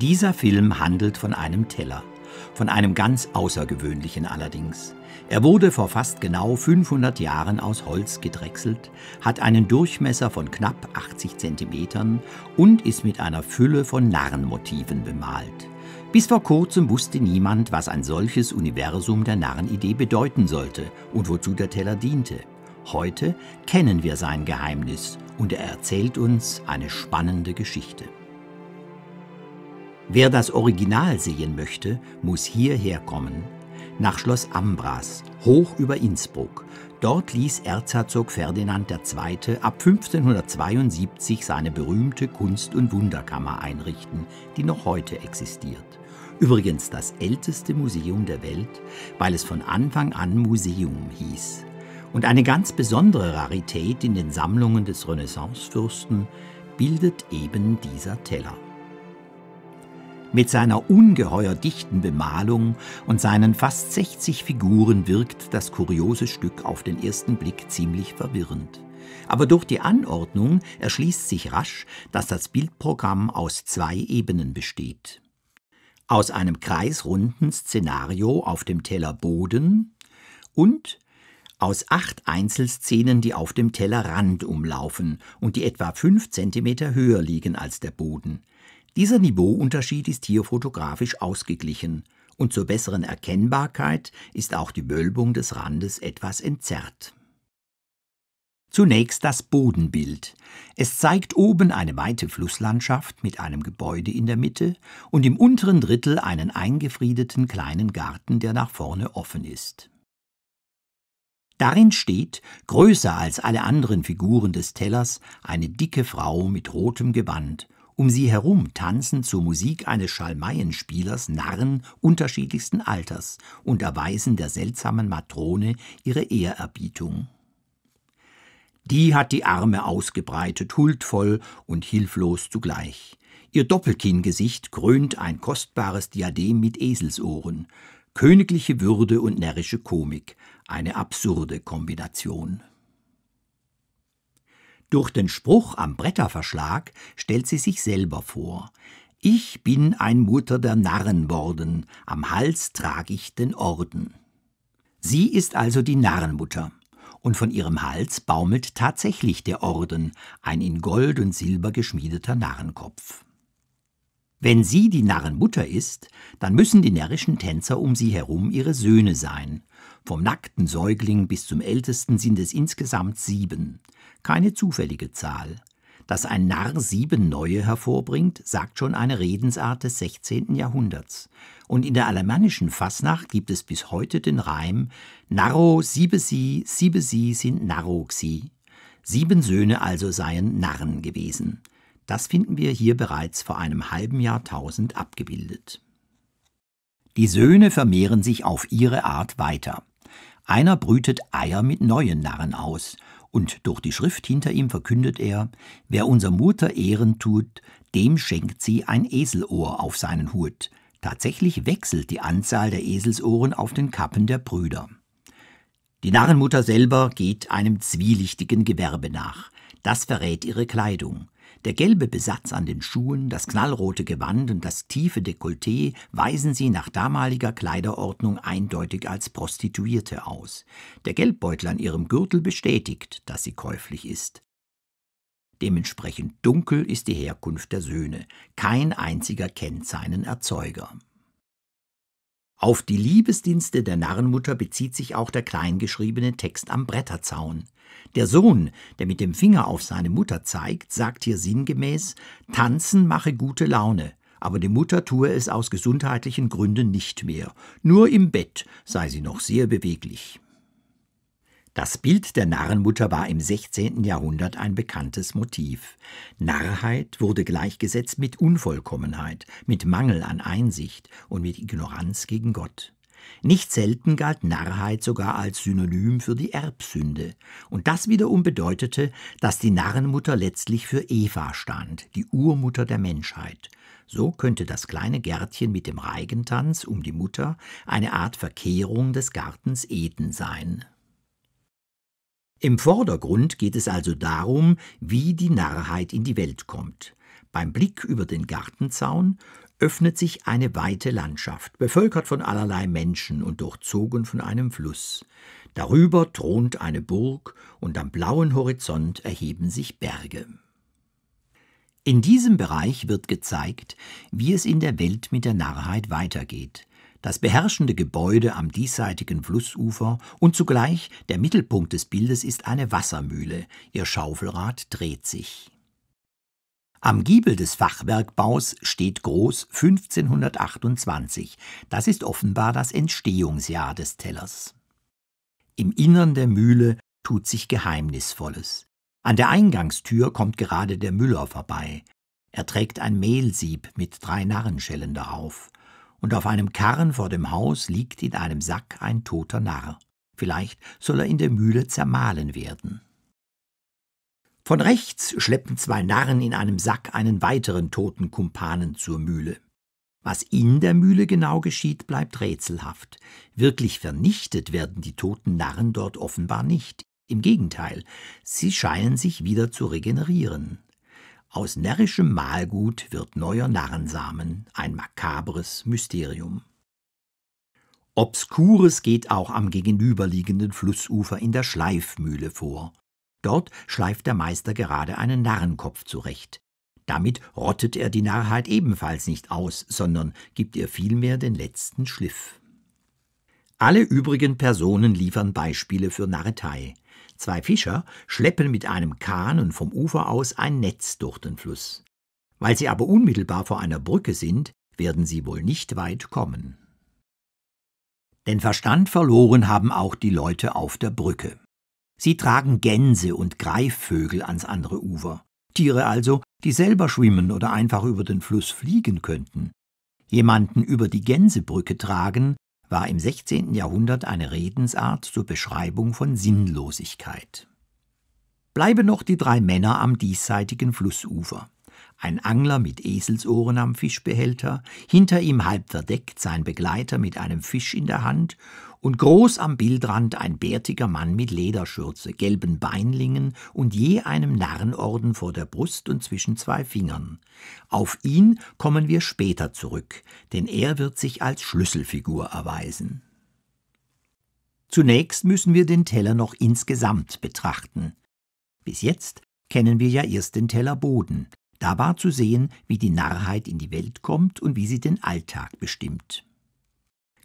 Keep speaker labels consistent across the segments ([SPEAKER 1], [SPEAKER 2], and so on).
[SPEAKER 1] Dieser Film handelt von einem Teller. Von einem ganz außergewöhnlichen allerdings. Er wurde vor fast genau 500 Jahren aus Holz gedrechselt, hat einen Durchmesser von knapp 80 cm und ist mit einer Fülle von Narrenmotiven bemalt. Bis vor kurzem wusste niemand, was ein solches Universum der Narrenidee bedeuten sollte und wozu der Teller diente. Heute kennen wir sein Geheimnis und er erzählt uns eine spannende Geschichte. Wer das Original sehen möchte, muss hierher kommen, nach Schloss Ambras, hoch über Innsbruck. Dort ließ Erzherzog Ferdinand II. ab 1572 seine berühmte Kunst- und Wunderkammer einrichten, die noch heute existiert. Übrigens das älteste Museum der Welt, weil es von Anfang an Museum hieß. Und eine ganz besondere Rarität in den Sammlungen des Renaissancefürsten bildet eben dieser Teller. Mit seiner ungeheuer dichten Bemalung und seinen fast 60 Figuren wirkt das kuriose Stück auf den ersten Blick ziemlich verwirrend. Aber durch die Anordnung erschließt sich rasch, dass das Bildprogramm aus zwei Ebenen besteht. Aus einem kreisrunden Szenario auf dem Teller Boden und aus acht Einzelszenen, die auf dem Tellerrand umlaufen und die etwa fünf Zentimeter höher liegen als der Boden. Dieser Niveauunterschied ist hier fotografisch ausgeglichen und zur besseren Erkennbarkeit ist auch die Wölbung des Randes etwas entzerrt. Zunächst das Bodenbild. Es zeigt oben eine weite Flusslandschaft mit einem Gebäude in der Mitte und im unteren Drittel einen eingefriedeten kleinen Garten, der nach vorne offen ist. Darin steht, größer als alle anderen Figuren des Tellers, eine dicke Frau mit rotem Gewand um sie herum tanzen zur Musik eines Schalmeienspielers Narren unterschiedlichsten Alters und erweisen der seltsamen Matrone ihre Ehrerbietung. Die hat die Arme ausgebreitet, huldvoll und hilflos zugleich. Ihr Doppelkinngesicht krönt ein kostbares Diadem mit Eselsohren. Königliche Würde und närrische Komik, eine absurde Kombination. Durch den Spruch am Bretterverschlag stellt sie sich selber vor. Ich bin ein Mutter der Narren worden, am Hals trag ich den Orden. Sie ist also die Narrenmutter, und von ihrem Hals baumelt tatsächlich der Orden, ein in Gold und Silber geschmiedeter Narrenkopf. Wenn sie die Narrenmutter ist, dann müssen die närrischen Tänzer um sie herum ihre Söhne sein. Vom nackten Säugling bis zum Ältesten sind es insgesamt sieben keine zufällige Zahl. Dass ein Narr sieben neue hervorbringt, sagt schon eine Redensart des 16. Jahrhunderts. Und in der alemannischen Fasnacht gibt es bis heute den Reim Narro siebe sie, siebe sie sind Narroxi. Sieben Söhne also seien Narren gewesen. Das finden wir hier bereits vor einem halben Jahrtausend abgebildet. Die Söhne vermehren sich auf ihre Art weiter. Einer brütet Eier mit neuen Narren aus und durch die Schrift hinter ihm verkündet er, wer unser Mutter Ehren tut, dem schenkt sie ein Eselohr auf seinen Hut. Tatsächlich wechselt die Anzahl der Eselsohren auf den Kappen der Brüder. Die Narrenmutter selber geht einem zwielichtigen Gewerbe nach. Das verrät ihre Kleidung. Der gelbe Besatz an den Schuhen, das knallrote Gewand und das tiefe Dekolleté weisen sie nach damaliger Kleiderordnung eindeutig als Prostituierte aus. Der Geldbeutel an ihrem Gürtel bestätigt, dass sie käuflich ist. Dementsprechend dunkel ist die Herkunft der Söhne, kein einziger kennt seinen Erzeuger. Auf die Liebesdienste der Narrenmutter bezieht sich auch der kleingeschriebene Text am Bretterzaun. Der Sohn, der mit dem Finger auf seine Mutter zeigt, sagt hier sinngemäß: Tanzen mache gute Laune, aber die Mutter tue es aus gesundheitlichen Gründen nicht mehr. Nur im Bett sei sie noch sehr beweglich. Das Bild der Narrenmutter war im 16. Jahrhundert ein bekanntes Motiv. Narrheit wurde gleichgesetzt mit Unvollkommenheit, mit Mangel an Einsicht und mit Ignoranz gegen Gott. Nicht selten galt Narrheit sogar als Synonym für die Erbsünde, und das wiederum bedeutete, dass die Narrenmutter letztlich für Eva stand, die Urmutter der Menschheit. So könnte das kleine Gärtchen mit dem Reigentanz um die Mutter eine Art Verkehrung des Gartens Eden sein. Im Vordergrund geht es also darum, wie die Narrheit in die Welt kommt. Beim Blick über den Gartenzaun öffnet sich eine weite Landschaft, bevölkert von allerlei Menschen und durchzogen von einem Fluss. Darüber thront eine Burg und am blauen Horizont erheben sich Berge. In diesem Bereich wird gezeigt, wie es in der Welt mit der Narrheit weitergeht, das beherrschende Gebäude am diesseitigen Flussufer und zugleich der Mittelpunkt des Bildes ist eine Wassermühle, ihr Schaufelrad dreht sich. Am Giebel des Fachwerkbaus steht groß 1528. Das ist offenbar das Entstehungsjahr des Tellers. Im Innern der Mühle tut sich Geheimnisvolles. An der Eingangstür kommt gerade der Müller vorbei. Er trägt ein Mehlsieb mit drei Narrenschellen darauf und auf einem Karren vor dem Haus liegt in einem Sack ein toter Narr. Vielleicht soll er in der Mühle zermahlen werden. Von rechts schleppen zwei Narren in einem Sack einen weiteren toten Kumpanen zur Mühle. Was in der Mühle genau geschieht, bleibt rätselhaft. Wirklich vernichtet werden die toten Narren dort offenbar nicht. Im Gegenteil, sie scheinen sich wieder zu regenerieren. Aus närrischem Mahlgut wird neuer Narrensamen, ein makabres Mysterium. Obskures geht auch am gegenüberliegenden Flussufer in der Schleifmühle vor. Dort schleift der Meister gerade einen Narrenkopf zurecht. Damit rottet er die Narrheit ebenfalls nicht aus, sondern gibt ihr vielmehr den letzten Schliff. Alle übrigen Personen liefern Beispiele für Narretei. Zwei Fischer schleppen mit einem Kahn und vom Ufer aus ein Netz durch den Fluss. Weil sie aber unmittelbar vor einer Brücke sind, werden sie wohl nicht weit kommen. Den Verstand verloren haben auch die Leute auf der Brücke. Sie tragen Gänse und Greifvögel ans andere Ufer, Tiere also, die selber schwimmen oder einfach über den Fluss fliegen könnten. Jemanden über die Gänsebrücke tragen war im 16. Jahrhundert eine Redensart zur Beschreibung von Sinnlosigkeit. Bleiben noch die drei Männer am diesseitigen Flussufer. Ein Angler mit Eselsohren am Fischbehälter, hinter ihm halb verdeckt sein Begleiter mit einem Fisch in der Hand und groß am Bildrand ein bärtiger Mann mit Lederschürze, gelben Beinlingen und je einem Narrenorden vor der Brust und zwischen zwei Fingern. Auf ihn kommen wir später zurück, denn er wird sich als Schlüsselfigur erweisen. Zunächst müssen wir den Teller noch insgesamt betrachten. Bis jetzt kennen wir ja erst den Tellerboden. Da war zu sehen, wie die Narrheit in die Welt kommt und wie sie den Alltag bestimmt.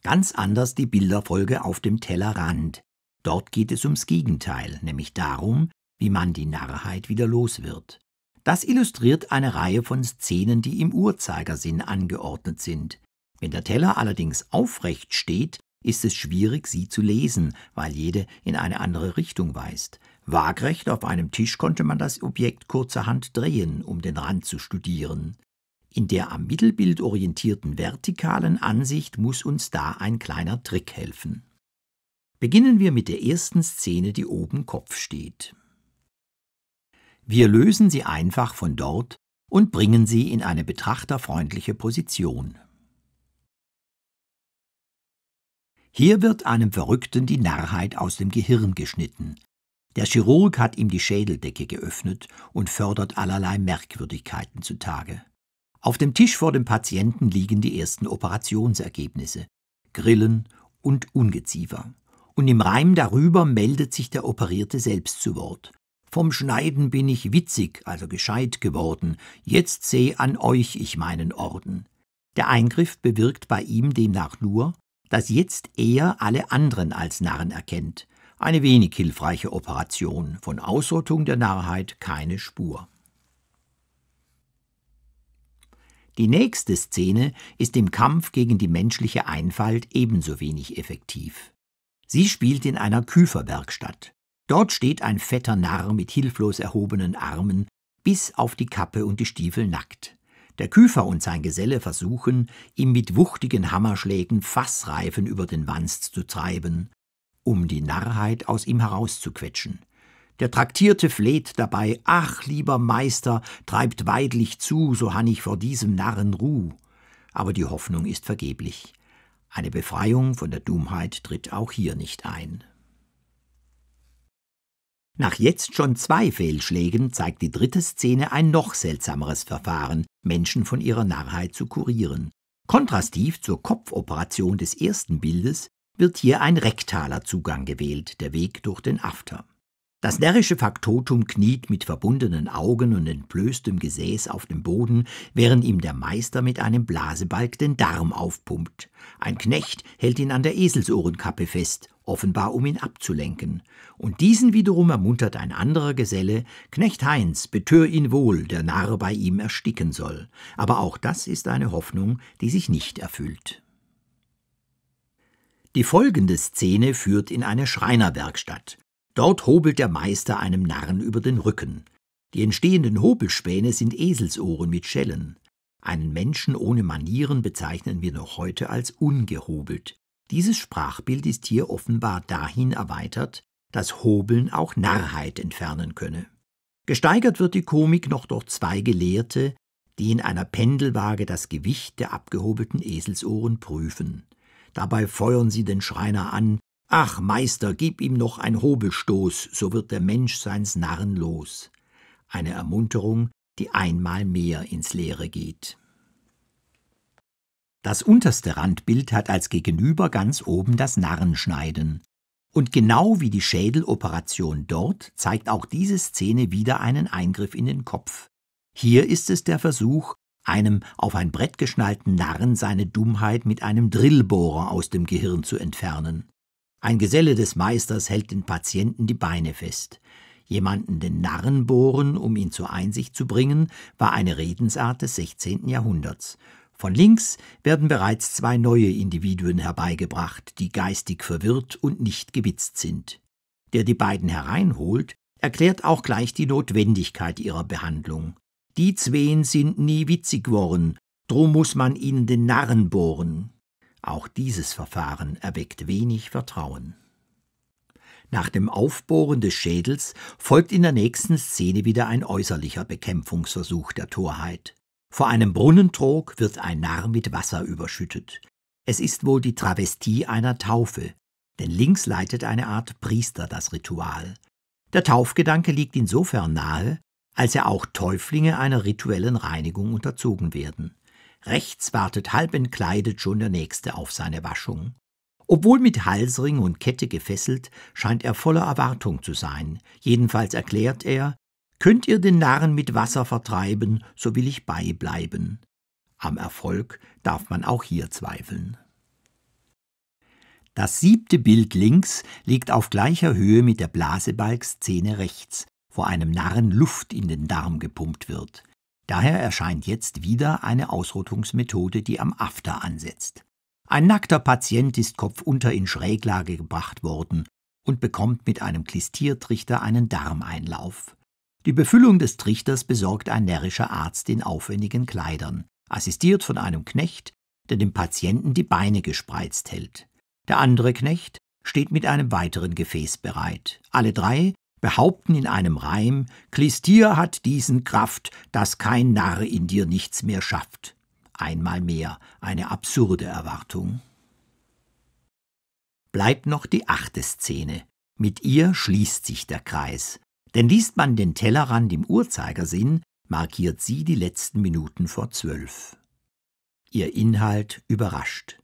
[SPEAKER 1] Ganz anders die Bilderfolge auf dem Tellerrand. Dort geht es ums Gegenteil, nämlich darum, wie man die Narrheit wieder los wird. Das illustriert eine Reihe von Szenen, die im Uhrzeigersinn angeordnet sind. Wenn der Teller allerdings aufrecht steht, ist es schwierig, sie zu lesen, weil jede in eine andere Richtung weist. Waagrecht auf einem Tisch konnte man das Objekt kurzerhand drehen, um den Rand zu studieren. In der am Mittelbild orientierten vertikalen Ansicht muss uns da ein kleiner Trick helfen. Beginnen wir mit der ersten Szene, die oben Kopf steht. Wir lösen sie einfach von dort und bringen sie in eine betrachterfreundliche Position. Hier wird einem Verrückten die Narrheit aus dem Gehirn geschnitten. Der Chirurg hat ihm die Schädeldecke geöffnet und fördert allerlei Merkwürdigkeiten zutage. Auf dem Tisch vor dem Patienten liegen die ersten Operationsergebnisse. Grillen und Ungeziefer. Und im Reim darüber meldet sich der Operierte selbst zu Wort. Vom Schneiden bin ich witzig, also gescheit geworden. Jetzt seh an euch ich meinen Orden. Der Eingriff bewirkt bei ihm demnach nur, dass jetzt er alle anderen als Narren erkennt. Eine wenig hilfreiche Operation, von Ausrottung der Narrheit keine Spur. Die nächste Szene ist im Kampf gegen die menschliche Einfalt ebenso wenig effektiv. Sie spielt in einer Küferwerkstatt. Dort steht ein fetter Narr mit hilflos erhobenen Armen, bis auf die Kappe und die Stiefel nackt. Der Küfer und sein Geselle versuchen, ihm mit wuchtigen Hammerschlägen Fassreifen über den Wanst zu treiben, um die Narrheit aus ihm herauszuquetschen. Der Traktierte fleht dabei, ach, lieber Meister, treibt weidlich zu, so han ich vor diesem Narren Ruh. Aber die Hoffnung ist vergeblich. Eine Befreiung von der Dummheit tritt auch hier nicht ein. Nach jetzt schon zwei Fehlschlägen zeigt die dritte Szene ein noch seltsameres Verfahren, Menschen von ihrer Narrheit zu kurieren. Kontrastiv zur Kopfoperation des ersten Bildes wird hier ein rektaler Zugang gewählt, der Weg durch den After. Das närrische Faktotum kniet mit verbundenen Augen und entblößtem Gesäß auf dem Boden, während ihm der Meister mit einem Blasebalg den Darm aufpumpt. Ein Knecht hält ihn an der Eselsohrenkappe fest, offenbar um ihn abzulenken. Und diesen wiederum ermuntert ein anderer Geselle, Knecht Heinz, betör ihn wohl, der Narr bei ihm ersticken soll. Aber auch das ist eine Hoffnung, die sich nicht erfüllt. Die folgende Szene führt in eine Schreinerwerkstatt. Dort hobelt der Meister einem Narren über den Rücken. Die entstehenden Hobelspäne sind Eselsohren mit Schellen. Einen Menschen ohne Manieren bezeichnen wir noch heute als ungehobelt. Dieses Sprachbild ist hier offenbar dahin erweitert, dass Hobeln auch Narrheit entfernen könne. Gesteigert wird die Komik noch durch zwei Gelehrte, die in einer Pendelwaage das Gewicht der abgehobelten Eselsohren prüfen. Dabei feuern sie den Schreiner an, Ach, Meister, gib ihm noch ein Hobelstoß, so wird der Mensch seins Narren los. Eine Ermunterung, die einmal mehr ins Leere geht. Das unterste Randbild hat als Gegenüber ganz oben das Narrenschneiden. Und genau wie die Schädeloperation dort zeigt auch diese Szene wieder einen Eingriff in den Kopf. Hier ist es der Versuch, einem auf ein Brett geschnallten Narren seine Dummheit mit einem Drillbohrer aus dem Gehirn zu entfernen. Ein Geselle des Meisters hält den Patienten die Beine fest. Jemanden den Narren bohren, um ihn zur Einsicht zu bringen, war eine Redensart des 16. Jahrhunderts. Von links werden bereits zwei neue Individuen herbeigebracht, die geistig verwirrt und nicht gewitzt sind. Der die beiden hereinholt, erklärt auch gleich die Notwendigkeit ihrer Behandlung. Die Zween sind nie witzig worden, drum muß man ihnen den Narren bohren. Auch dieses Verfahren erweckt wenig Vertrauen. Nach dem Aufbohren des Schädels folgt in der nächsten Szene wieder ein äußerlicher Bekämpfungsversuch der Torheit. Vor einem Brunnentrog wird ein Narr mit Wasser überschüttet. Es ist wohl die Travestie einer Taufe, denn links leitet eine Art Priester das Ritual. Der Taufgedanke liegt insofern nahe, als ja auch Täuflinge einer rituellen Reinigung unterzogen werden rechts wartet halb entkleidet schon der Nächste auf seine Waschung. Obwohl mit Halsring und Kette gefesselt, scheint er voller Erwartung zu sein. Jedenfalls erklärt er, Könnt ihr den Narren mit Wasser vertreiben, so will ich beibleiben. Am Erfolg darf man auch hier zweifeln. Das siebte Bild links liegt auf gleicher Höhe mit der Blasebalg-Szene rechts, wo einem Narren Luft in den Darm gepumpt wird. Daher erscheint jetzt wieder eine Ausrottungsmethode, die am After ansetzt. Ein nackter Patient ist kopfunter in Schräglage gebracht worden und bekommt mit einem Klistiertrichter einen Darmeinlauf. Die Befüllung des Trichters besorgt ein närrischer Arzt in aufwendigen Kleidern, assistiert von einem Knecht, der dem Patienten die Beine gespreizt hält. Der andere Knecht steht mit einem weiteren Gefäß bereit. Alle drei behaupten in einem Reim, Klistier hat diesen Kraft, dass kein Narr in dir nichts mehr schafft. Einmal mehr eine absurde Erwartung. Bleibt noch die achte Szene. Mit ihr schließt sich der Kreis. Denn liest man den Tellerrand im Uhrzeigersinn, markiert sie die letzten Minuten vor zwölf. Ihr Inhalt überrascht.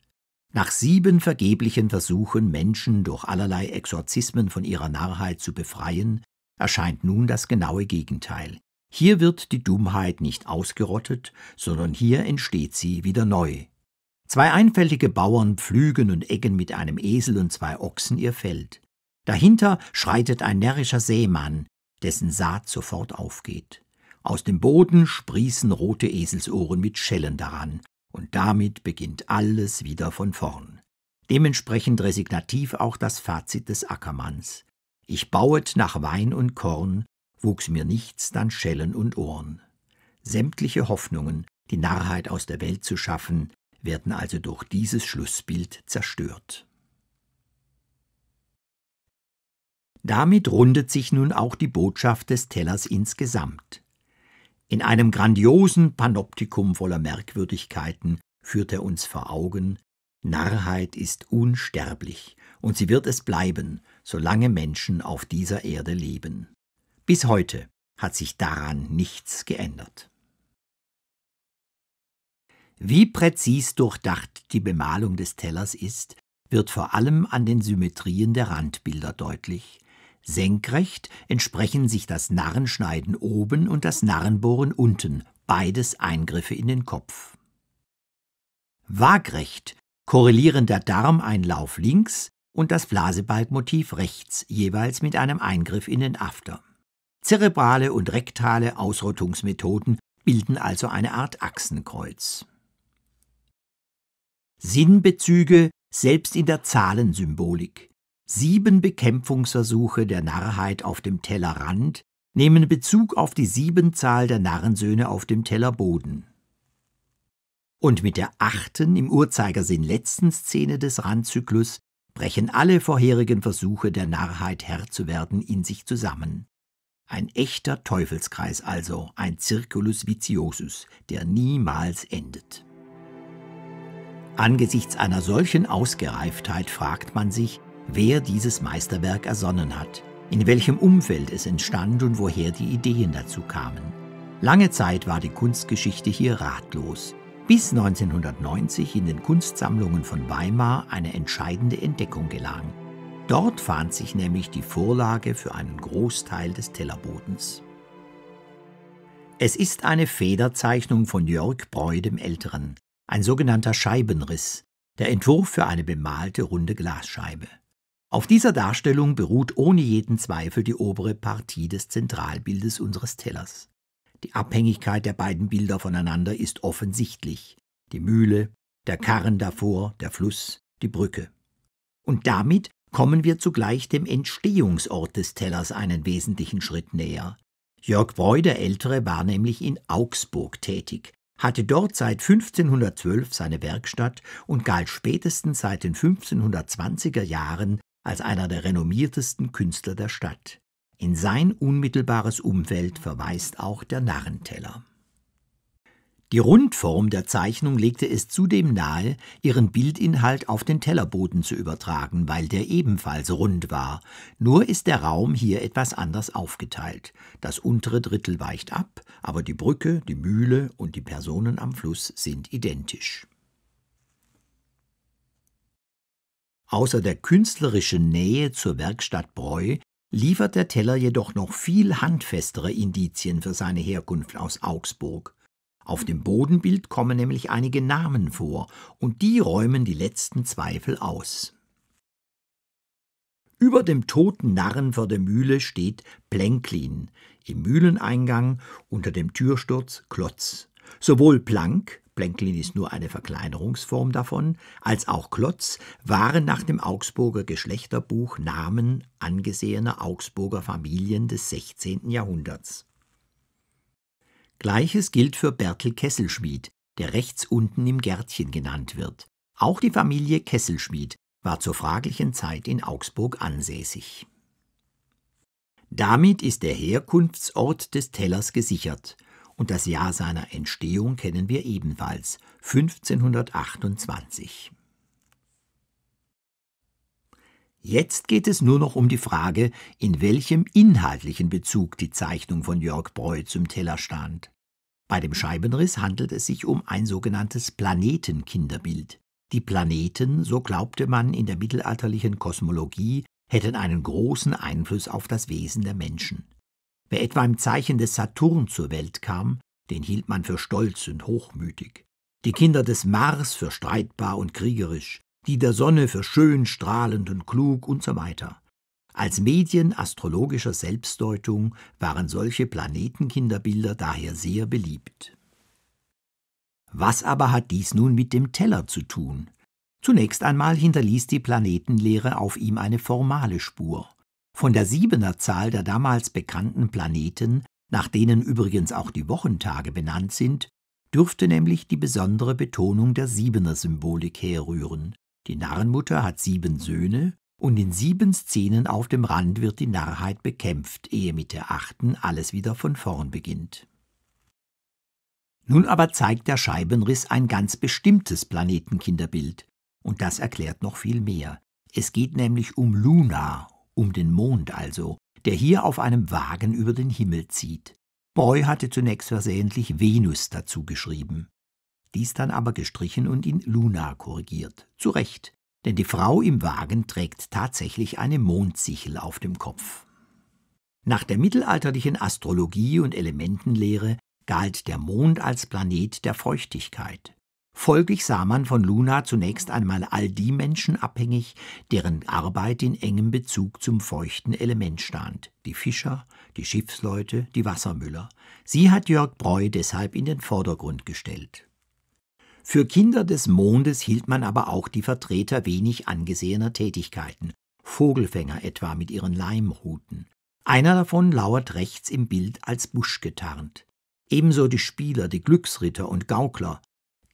[SPEAKER 1] Nach sieben vergeblichen Versuchen, Menschen durch allerlei Exorzismen von ihrer Narrheit zu befreien, erscheint nun das genaue Gegenteil. Hier wird die Dummheit nicht ausgerottet, sondern hier entsteht sie wieder neu. Zwei einfältige Bauern pflügen und eggen mit einem Esel und zwei Ochsen ihr Feld. Dahinter schreitet ein närrischer Seemann, dessen Saat sofort aufgeht. Aus dem Boden sprießen rote Eselsohren mit Schellen daran, und damit beginnt alles wieder von vorn. Dementsprechend resignativ auch das Fazit des Ackermanns. Ich bauet nach Wein und Korn, wuchs mir nichts dann Schellen und Ohren. Sämtliche Hoffnungen, die Narrheit aus der Welt zu schaffen, werden also durch dieses Schlussbild zerstört. Damit rundet sich nun auch die Botschaft des Tellers insgesamt. In einem grandiosen Panoptikum voller Merkwürdigkeiten führt er uns vor Augen, Narrheit ist unsterblich und sie wird es bleiben, solange Menschen auf dieser Erde leben. Bis heute hat sich daran nichts geändert. Wie präzis durchdacht die Bemalung des Tellers ist, wird vor allem an den Symmetrien der Randbilder deutlich, Senkrecht entsprechen sich das Narrenschneiden oben und das Narrenbohren unten, beides Eingriffe in den Kopf. Waagrecht korrelieren der Darmeinlauf links und das Blasebalgmotiv rechts, jeweils mit einem Eingriff in den After. Zerebrale und rektale Ausrottungsmethoden bilden also eine Art Achsenkreuz. Sinnbezüge selbst in der Zahlensymbolik. Sieben Bekämpfungsversuche der Narrheit auf dem Tellerrand nehmen Bezug auf die Siebenzahl der Narrensöhne auf dem Tellerboden. Und mit der achten, im Uhrzeigersinn letzten Szene des Randzyklus brechen alle vorherigen Versuche der Narrheit Herr zu werden in sich zusammen. Ein echter Teufelskreis also, ein Circulus viciosus, der niemals endet. Angesichts einer solchen Ausgereiftheit fragt man sich, wer dieses Meisterwerk ersonnen hat, in welchem Umfeld es entstand und woher die Ideen dazu kamen. Lange Zeit war die Kunstgeschichte hier ratlos, bis 1990 in den Kunstsammlungen von Weimar eine entscheidende Entdeckung gelang. Dort fand sich nämlich die Vorlage für einen Großteil des Tellerbodens. Es ist eine Federzeichnung von Jörg Breu dem Älteren, ein sogenannter Scheibenriss, der Entwurf für eine bemalte runde Glasscheibe. Auf dieser Darstellung beruht ohne jeden Zweifel die obere Partie des Zentralbildes unseres Tellers. Die Abhängigkeit der beiden Bilder voneinander ist offensichtlich. Die Mühle, der Karren davor, der Fluss, die Brücke. Und damit kommen wir zugleich dem Entstehungsort des Tellers einen wesentlichen Schritt näher. Jörg Breu der Ältere war nämlich in Augsburg tätig, hatte dort seit 1512 seine Werkstatt und galt spätestens seit den 1520er Jahren als einer der renommiertesten Künstler der Stadt. In sein unmittelbares Umfeld verweist auch der Narrenteller. Die Rundform der Zeichnung legte es zudem nahe, ihren Bildinhalt auf den Tellerboden zu übertragen, weil der ebenfalls rund war. Nur ist der Raum hier etwas anders aufgeteilt. Das untere Drittel weicht ab, aber die Brücke, die Mühle und die Personen am Fluss sind identisch. Außer der künstlerischen Nähe zur Werkstatt Breu liefert der Teller jedoch noch viel handfestere Indizien für seine Herkunft aus Augsburg. Auf dem Bodenbild kommen nämlich einige Namen vor, und die räumen die letzten Zweifel aus. Über dem toten Narren vor der Mühle steht Plänklin, im Mühleneingang unter dem Türsturz Klotz. Sowohl Plank, Plänklin ist nur eine Verkleinerungsform davon, als auch Klotz waren nach dem Augsburger Geschlechterbuch Namen angesehener Augsburger Familien des 16. Jahrhunderts. Gleiches gilt für Bertel Kesselschmied, der rechts unten im Gärtchen genannt wird. Auch die Familie Kesselschmied war zur fraglichen Zeit in Augsburg ansässig. Damit ist der Herkunftsort des Tellers gesichert und das Jahr seiner Entstehung kennen wir ebenfalls 1528. Jetzt geht es nur noch um die Frage, in welchem inhaltlichen Bezug die Zeichnung von Jörg Breu zum Teller stand. Bei dem Scheibenriss handelt es sich um ein sogenanntes Planetenkinderbild. Die Planeten, so glaubte man in der mittelalterlichen Kosmologie, hätten einen großen Einfluss auf das Wesen der Menschen. Wer etwa im Zeichen des Saturn zur Welt kam, den hielt man für stolz und hochmütig, die Kinder des Mars für streitbar und kriegerisch, die der Sonne für schön, strahlend und klug und so weiter. Als Medien astrologischer Selbstdeutung waren solche Planetenkinderbilder daher sehr beliebt. Was aber hat dies nun mit dem Teller zu tun? Zunächst einmal hinterließ die Planetenlehre auf ihm eine formale Spur. Von der siebener Zahl der damals bekannten Planeten, nach denen übrigens auch die Wochentage benannt sind, dürfte nämlich die besondere Betonung der Siebener-Symbolik herrühren. Die Narrenmutter hat sieben Söhne, und in sieben Szenen auf dem Rand wird die Narrheit bekämpft, ehe mit der achten alles wieder von vorn beginnt. Nun aber zeigt der Scheibenriss ein ganz bestimmtes Planetenkinderbild, und das erklärt noch viel mehr. Es geht nämlich um Luna, um den Mond also, der hier auf einem Wagen über den Himmel zieht. Boy hatte zunächst versehentlich Venus dazu geschrieben, dies dann aber gestrichen und in Luna korrigiert. Zu Recht, denn die Frau im Wagen trägt tatsächlich eine Mondsichel auf dem Kopf. Nach der mittelalterlichen Astrologie und Elementenlehre galt der Mond als Planet der Feuchtigkeit. Folglich sah man von Luna zunächst einmal all die Menschen abhängig, deren Arbeit in engem Bezug zum feuchten Element stand, die Fischer, die Schiffsleute, die Wassermüller. Sie hat Jörg Breu deshalb in den Vordergrund gestellt. Für Kinder des Mondes hielt man aber auch die Vertreter wenig angesehener Tätigkeiten, Vogelfänger etwa mit ihren Leimruten. Einer davon lauert rechts im Bild als Busch getarnt. Ebenso die Spieler, die Glücksritter und Gaukler,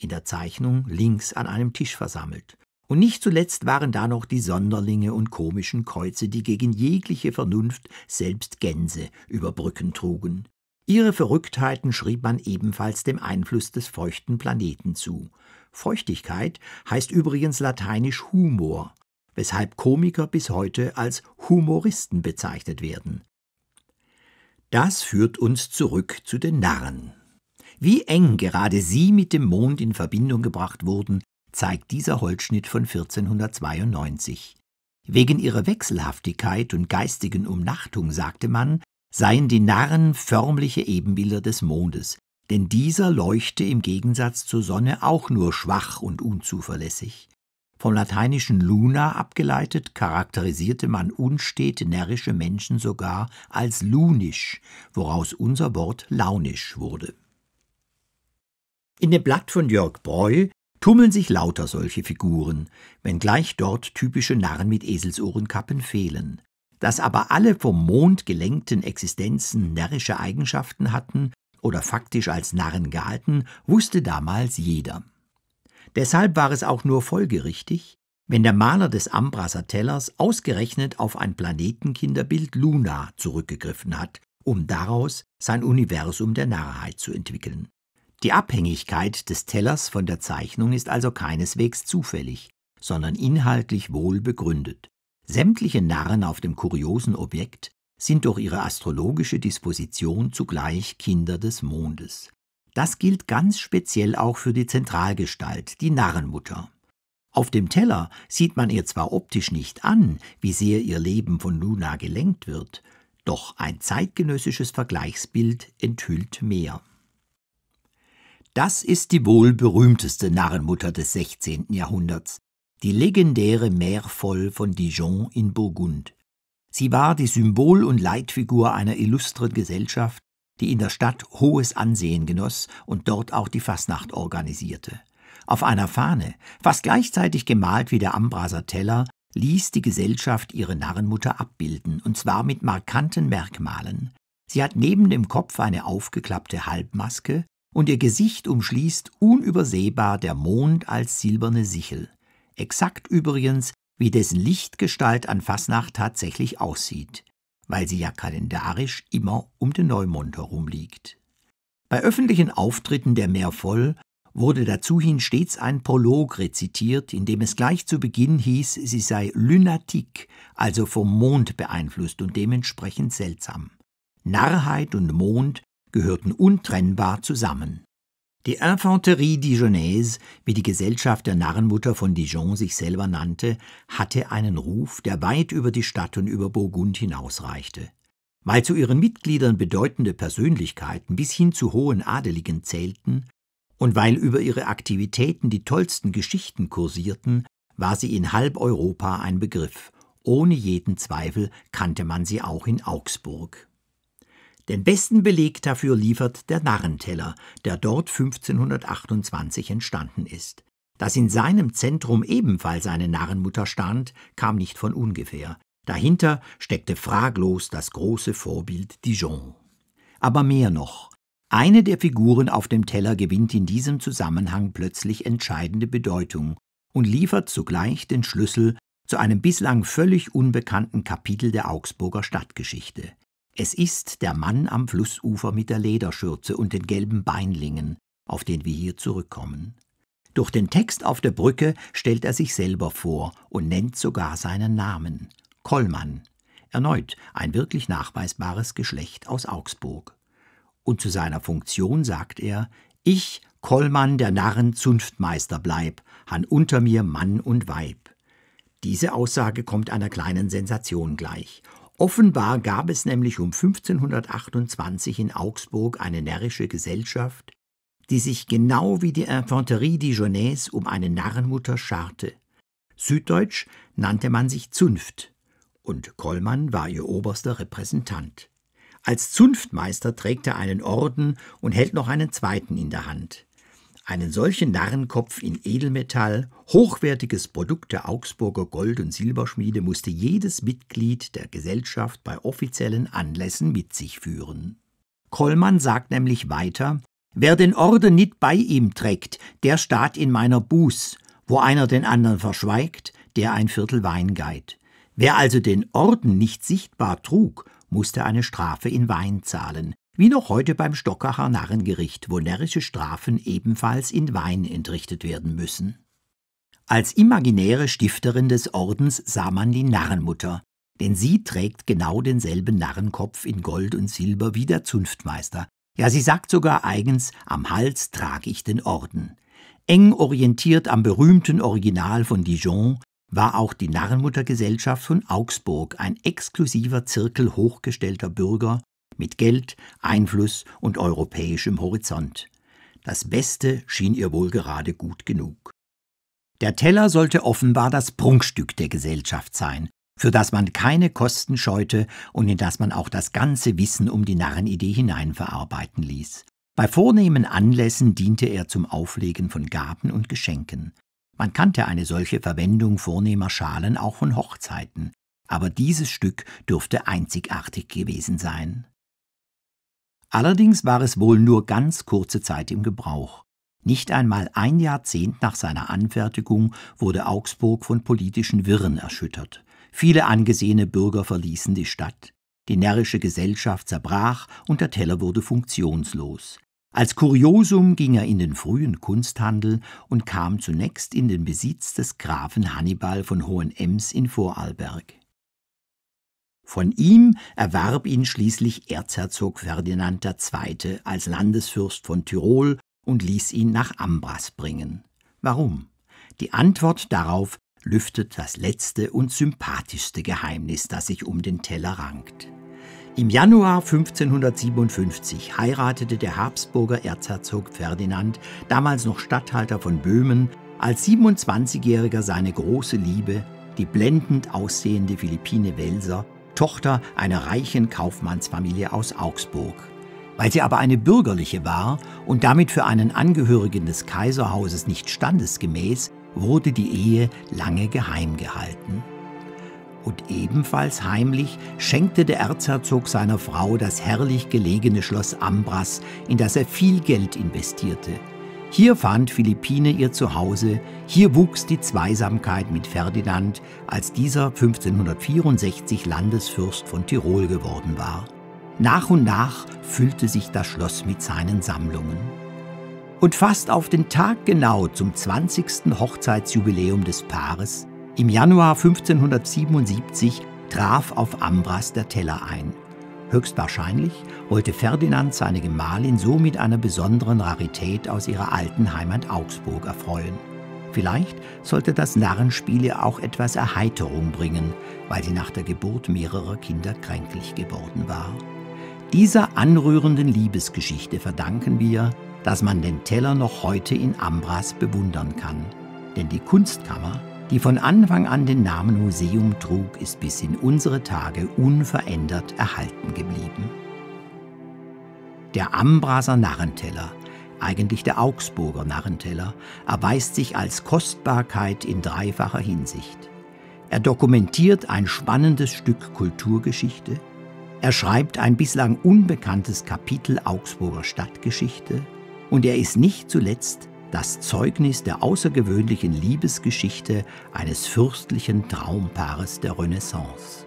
[SPEAKER 1] in der Zeichnung links an einem Tisch versammelt. Und nicht zuletzt waren da noch die Sonderlinge und komischen Kreuze, die gegen jegliche Vernunft selbst Gänse über Brücken trugen. Ihre Verrücktheiten schrieb man ebenfalls dem Einfluss des feuchten Planeten zu. Feuchtigkeit heißt übrigens lateinisch Humor, weshalb Komiker bis heute als Humoristen bezeichnet werden. Das führt uns zurück zu den Narren. Wie eng gerade sie mit dem Mond in Verbindung gebracht wurden, zeigt dieser Holzschnitt von 1492. Wegen ihrer Wechselhaftigkeit und geistigen Umnachtung, sagte man, seien die Narren förmliche Ebenbilder des Mondes, denn dieser leuchte im Gegensatz zur Sonne auch nur schwach und unzuverlässig. Vom lateinischen Luna abgeleitet charakterisierte man unstet närrische Menschen sogar als lunisch, woraus unser Wort launisch wurde. In dem Blatt von Jörg Breu tummeln sich lauter solche Figuren, wenngleich dort typische Narren mit Eselsohrenkappen fehlen. Dass aber alle vom Mond gelenkten Existenzen närrische Eigenschaften hatten oder faktisch als Narren galten, wusste damals jeder. Deshalb war es auch nur folgerichtig, wenn der Maler des Ambraser Tellers ausgerechnet auf ein Planetenkinderbild Luna zurückgegriffen hat, um daraus sein Universum der Narrheit zu entwickeln. Die Abhängigkeit des Tellers von der Zeichnung ist also keineswegs zufällig, sondern inhaltlich wohl begründet. Sämtliche Narren auf dem kuriosen Objekt sind durch ihre astrologische Disposition zugleich Kinder des Mondes. Das gilt ganz speziell auch für die Zentralgestalt, die Narrenmutter. Auf dem Teller sieht man ihr zwar optisch nicht an, wie sehr ihr Leben von Luna gelenkt wird, doch ein zeitgenössisches Vergleichsbild enthüllt mehr. Das ist die wohl berühmteste Narrenmutter des 16. Jahrhunderts, die legendäre Mère Folle von Dijon in Burgund. Sie war die Symbol- und Leitfigur einer illustren Gesellschaft, die in der Stadt hohes Ansehen genoss und dort auch die Fasnacht organisierte. Auf einer Fahne, fast gleichzeitig gemalt wie der Ambraser Teller, ließ die Gesellschaft ihre Narrenmutter abbilden, und zwar mit markanten Merkmalen. Sie hat neben dem Kopf eine aufgeklappte Halbmaske, und ihr Gesicht umschließt unübersehbar der Mond als silberne Sichel, exakt übrigens, wie dessen Lichtgestalt an Fasnacht tatsächlich aussieht, weil sie ja kalendarisch immer um den Neumond herum liegt. Bei öffentlichen Auftritten der Meer voll wurde dazuhin stets ein Prolog rezitiert, in dem es gleich zu Beginn hieß, sie sei lunatik, also vom Mond beeinflusst und dementsprechend seltsam. Narrheit und Mond gehörten untrennbar zusammen. Die Infanterie Dijonnaise, wie die Gesellschaft der Narrenmutter von Dijon sich selber nannte, hatte einen Ruf, der weit über die Stadt und über Burgund hinausreichte. Weil zu ihren Mitgliedern bedeutende Persönlichkeiten bis hin zu hohen Adeligen zählten und weil über ihre Aktivitäten die tollsten Geschichten kursierten, war sie in halb Europa ein Begriff. Ohne jeden Zweifel kannte man sie auch in Augsburg. Den besten Beleg dafür liefert der Narrenteller, der dort 1528 entstanden ist. Dass in seinem Zentrum ebenfalls eine Narrenmutter stand, kam nicht von ungefähr. Dahinter steckte fraglos das große Vorbild Dijon. Aber mehr noch. Eine der Figuren auf dem Teller gewinnt in diesem Zusammenhang plötzlich entscheidende Bedeutung und liefert zugleich den Schlüssel zu einem bislang völlig unbekannten Kapitel der Augsburger Stadtgeschichte. Es ist der Mann am Flussufer mit der Lederschürze und den gelben Beinlingen, auf den wir hier zurückkommen. Durch den Text auf der Brücke stellt er sich selber vor und nennt sogar seinen Namen Kollmann, erneut ein wirklich nachweisbares Geschlecht aus Augsburg. Und zu seiner Funktion sagt er Ich, Kollmann der Narren Zunftmeister bleib, han unter mir Mann und Weib. Diese Aussage kommt einer kleinen Sensation gleich, Offenbar gab es nämlich um 1528 in Augsburg eine närrische Gesellschaft, die sich genau wie die Infanterie Dijonnaise um eine Narrenmutter scharte. Süddeutsch nannte man sich Zunft, und Kollmann war ihr oberster Repräsentant. Als Zunftmeister trägt er einen Orden und hält noch einen zweiten in der Hand. Einen solchen Narrenkopf in Edelmetall, hochwertiges Produkt der Augsburger Gold- und Silberschmiede, musste jedes Mitglied der Gesellschaft bei offiziellen Anlässen mit sich führen. Kollmann sagt nämlich weiter, Wer den Orden nicht bei ihm trägt, der staat in meiner Buß, wo einer den anderen verschweigt, der ein Viertel Wein geit. Wer also den Orden nicht sichtbar trug, musste eine Strafe in Wein zahlen, wie noch heute beim Stockacher Narrengericht, wo närrische Strafen ebenfalls in Wein entrichtet werden müssen. Als imaginäre Stifterin des Ordens sah man die Narrenmutter, denn sie trägt genau denselben Narrenkopf in Gold und Silber wie der Zunftmeister. Ja, sie sagt sogar eigens, am Hals trage ich den Orden. Eng orientiert am berühmten Original von Dijon war auch die Narrenmuttergesellschaft von Augsburg, ein exklusiver Zirkel hochgestellter Bürger, mit Geld, Einfluss und europäischem Horizont. Das Beste schien ihr wohl gerade gut genug. Der Teller sollte offenbar das Prunkstück der Gesellschaft sein, für das man keine Kosten scheute und in das man auch das ganze Wissen um die Narrenidee hineinverarbeiten ließ. Bei vornehmen Anlässen diente er zum Auflegen von Gaben und Geschenken. Man kannte eine solche Verwendung vornehmer Schalen auch von Hochzeiten, aber dieses Stück dürfte einzigartig gewesen sein. Allerdings war es wohl nur ganz kurze Zeit im Gebrauch. Nicht einmal ein Jahrzehnt nach seiner Anfertigung wurde Augsburg von politischen Wirren erschüttert. Viele angesehene Bürger verließen die Stadt. Die närrische Gesellschaft zerbrach und der Teller wurde funktionslos. Als Kuriosum ging er in den frühen Kunsthandel und kam zunächst in den Besitz des Grafen Hannibal von Hohenems in Vorarlberg. Von ihm erwarb ihn schließlich Erzherzog Ferdinand II. als Landesfürst von Tirol und ließ ihn nach Ambras bringen. Warum? Die Antwort darauf lüftet das letzte und sympathischste Geheimnis, das sich um den Teller rankt. Im Januar 1557 heiratete der Habsburger Erzherzog Ferdinand, damals noch Statthalter von Böhmen, als 27-Jähriger seine große Liebe, die blendend aussehende Philippine Welser, Tochter einer reichen Kaufmannsfamilie aus Augsburg. Weil sie aber eine bürgerliche war und damit für einen Angehörigen des Kaiserhauses nicht standesgemäß, wurde die Ehe lange geheim gehalten. Und ebenfalls heimlich schenkte der Erzherzog seiner Frau das herrlich gelegene Schloss Ambras, in das er viel Geld investierte – hier fand Philippine ihr Zuhause, hier wuchs die Zweisamkeit mit Ferdinand, als dieser 1564 Landesfürst von Tirol geworden war. Nach und nach füllte sich das Schloss mit seinen Sammlungen. Und fast auf den Tag genau zum 20. Hochzeitsjubiläum des Paares, im Januar 1577, traf auf Ambras der Teller ein Höchstwahrscheinlich wollte Ferdinand seine Gemahlin so mit einer besonderen Rarität aus ihrer alten Heimat Augsburg erfreuen. Vielleicht sollte das Narrenspiel ihr auch etwas Erheiterung bringen, weil sie nach der Geburt mehrerer Kinder kränklich geworden war. Dieser anrührenden Liebesgeschichte verdanken wir, dass man den Teller noch heute in Ambras bewundern kann. Denn die Kunstkammer die von Anfang an den Namen Museum trug, ist bis in unsere Tage unverändert erhalten geblieben. Der Ambraser Narrenteller, eigentlich der Augsburger Narrenteller, erweist sich als Kostbarkeit in dreifacher Hinsicht. Er dokumentiert ein spannendes Stück Kulturgeschichte, er schreibt ein bislang unbekanntes Kapitel Augsburger Stadtgeschichte und er ist nicht zuletzt das Zeugnis der außergewöhnlichen Liebesgeschichte eines fürstlichen Traumpaares der Renaissance.